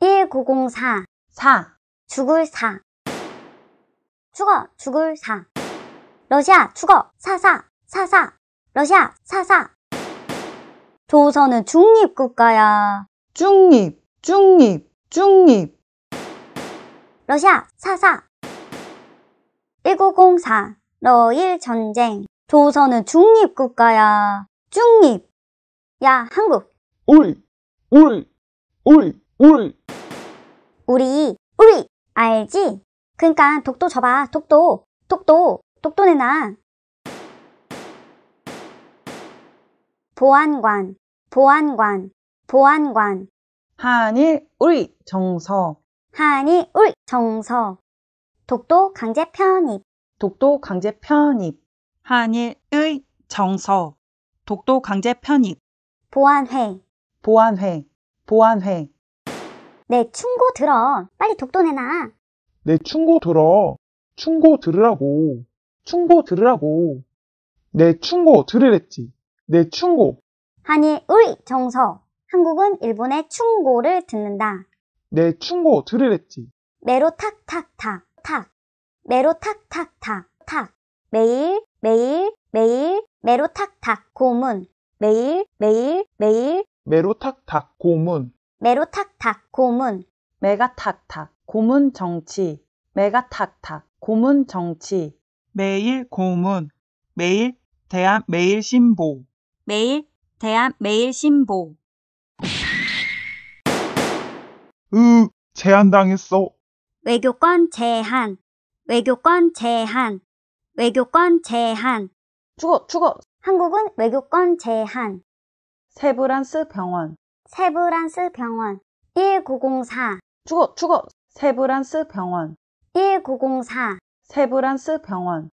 1904 4 죽을 4 죽어 죽을 4 러시아 죽어 사사 사사 러시아 사사 조선은 중립국가야 중립 중립 중립 러시아 사사 1904 러일 전쟁 조선은 중립국가야 중립 야 한국 울울울울 우리 우리 알지? 그니까 독도 접어, 독도 독도 독도 내놔 보안관 보안관 보안관 한일 우리 정서 한일 우리 정서 독도 강제 편입 독도 강제 편입 한일의 정서 독도 강제 편입 보안회 보안회 보안회 내 충고 들어. 빨리 독도 내놔. 내 충고 들어. 충고 들으라고. 충고 들으라고. 내 충고 들으랬지. 내 충고. 한일 의 정서. 한국은 일본의 충고를 듣는다. 내 충고 들으랬지. 매로 탁탁탁 탁. 매로 탁탁탁 탁. 매일 매일 매일 매로 탁탁 고문. 매일 매일 매일 매로 탁탁 고문. 메로탁탁 고문 메가탁탁 고문 정치 메가탁탁 고문 정치 매일 고문 매일 대한 매일 신보 매일 대한 매일 신보 으 제한당했어 외교권 제한 외교권 제한 외교권 제한 죽어 죽어 한국은 외교권 제한 세브란스 병원 세브란스 병원 1904 죽어 죽어 세브란스 병원 1904 세브란스 병원